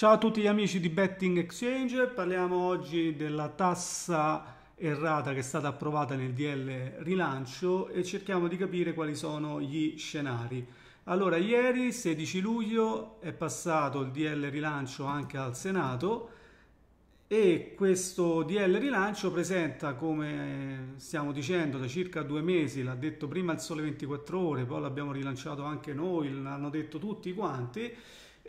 Ciao a tutti gli amici di Betting Exchange, parliamo oggi della tassa errata che è stata approvata nel DL rilancio e cerchiamo di capire quali sono gli scenari. Allora, ieri 16 luglio è passato il DL rilancio anche al Senato e questo DL rilancio presenta, come stiamo dicendo, da circa due mesi, l'ha detto prima il Sole 24 Ore, poi l'abbiamo rilanciato anche noi, l'hanno detto tutti quanti,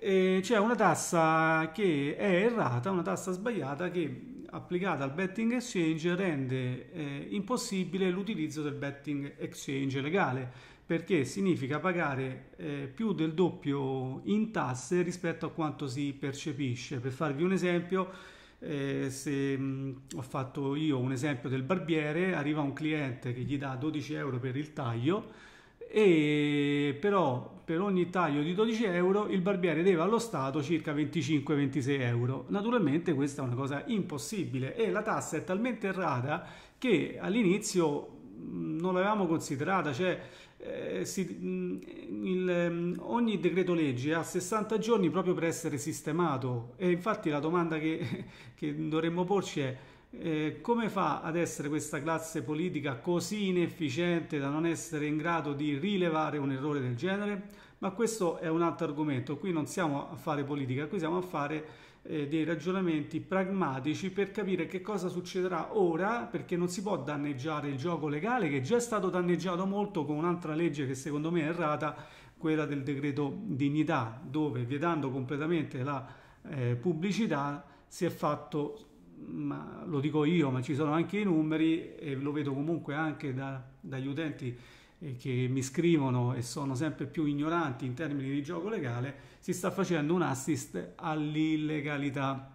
eh, c'è una tassa che è errata, una tassa sbagliata che applicata al betting exchange rende eh, impossibile l'utilizzo del betting exchange legale perché significa pagare eh, più del doppio in tasse rispetto a quanto si percepisce. Per farvi un esempio, eh, se mh, mm, ho fatto io un esempio del barbiere, arriva un cliente che gli dà 12 euro per il taglio, e però per ogni taglio di 12 euro il barbiere deve allo Stato circa 25-26 euro. Naturalmente questa è una cosa impossibile e la tassa è talmente errata che all'inizio non l'avevamo considerata, cioè eh, si, il, ogni decreto legge ha 60 giorni proprio per essere sistemato e infatti la domanda che, che dovremmo porci è eh, come fa ad essere questa classe politica così inefficiente da non essere in grado di rilevare un errore del genere? Ma questo è un altro argomento, qui non siamo a fare politica, qui siamo a fare eh, dei ragionamenti pragmatici per capire che cosa succederà ora, perché non si può danneggiare il gioco legale che è già stato danneggiato molto con un'altra legge che secondo me è errata, quella del decreto dignità, dove vietando completamente la eh, pubblicità si è fatto ma lo dico io, ma ci sono anche i numeri e lo vedo comunque anche da, dagli utenti eh, che mi scrivono e sono sempre più ignoranti in termini di gioco legale, si sta facendo un assist all'illegalità.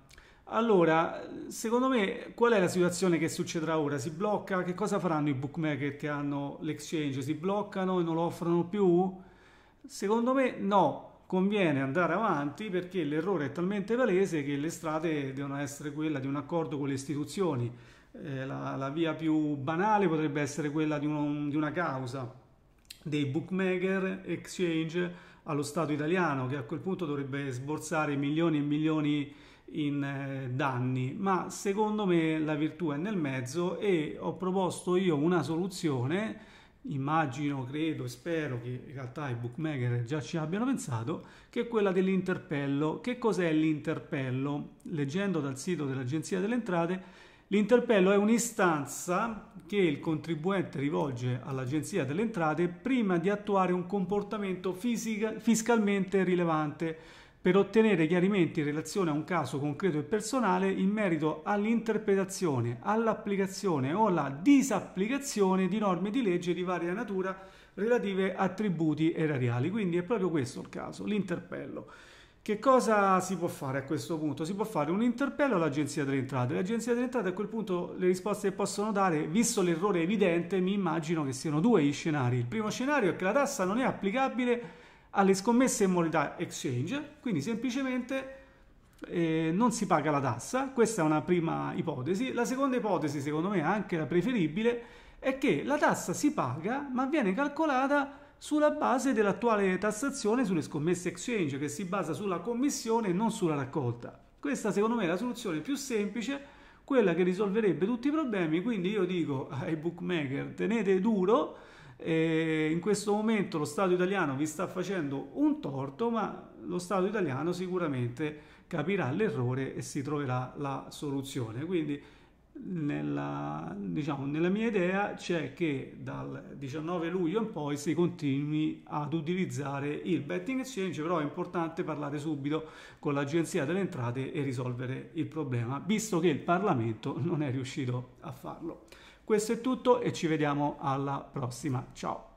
Allora, secondo me, qual è la situazione che succederà ora? Si blocca? Che cosa faranno i bookmaker che hanno l'exchange? Si bloccano e non lo offrono più? Secondo me no, conviene andare avanti perché l'errore è talmente palese che le strade devono essere quella di un accordo con le istituzioni. Eh, la, la, via più banale potrebbe essere quella di, un, di una causa dei bookmaker exchange allo Stato italiano che a quel punto dovrebbe sborsare milioni e milioni in eh, danni, ma secondo me la virtù è nel mezzo e ho proposto io una soluzione immagino, credo, spero che in realtà i bookmaker già ci abbiano pensato, che è quella dell'interpello. Che cos'è l'interpello? Leggendo dal sito dell'Agenzia delle Entrate, l'interpello è un'istanza che il contribuente rivolge all'Agenzia delle Entrate prima di attuare un comportamento fisica, fiscalmente rilevante per ottenere chiarimenti in relazione a un caso concreto e personale in merito all'interpretazione, all'applicazione o alla disapplicazione di norme di legge di varia natura relative a tributi erariali. Quindi è proprio questo il caso, l'interpello. Che cosa si può fare a questo punto? Si può fare un interpello all'Agenzia delle Entrate. L'Agenzia delle Entrate a quel punto le risposte che possono dare, visto l'errore evidente, mi immagino che siano due gli scenari. Il primo scenario è che la tassa non è applicabile alle scommesse in moneta exchange, quindi semplicemente eh, non si paga la tassa, questa è una prima ipotesi. La seconda ipotesi, secondo me anche la preferibile, è che la tassa si paga ma viene calcolata sulla base dell'attuale tassazione sulle scommesse exchange che si basa sulla commissione e non sulla raccolta. Questa secondo me è la soluzione più semplice, quella che risolverebbe tutti i problemi, quindi io dico ai bookmaker tenete duro, eh, in questo momento lo Stato italiano vi sta facendo un torto, ma lo Stato italiano sicuramente capirà l'errore e si troverà la soluzione. Quindi nella, diciamo, nella mia idea c'è che dal 19 luglio in poi si continui ad utilizzare il betting exchange, però è importante parlare subito con l'Agenzia delle Entrate e risolvere il problema, visto che il Parlamento non è riuscito a farlo. Questo è tutto e ci vediamo alla prossima. Ciao!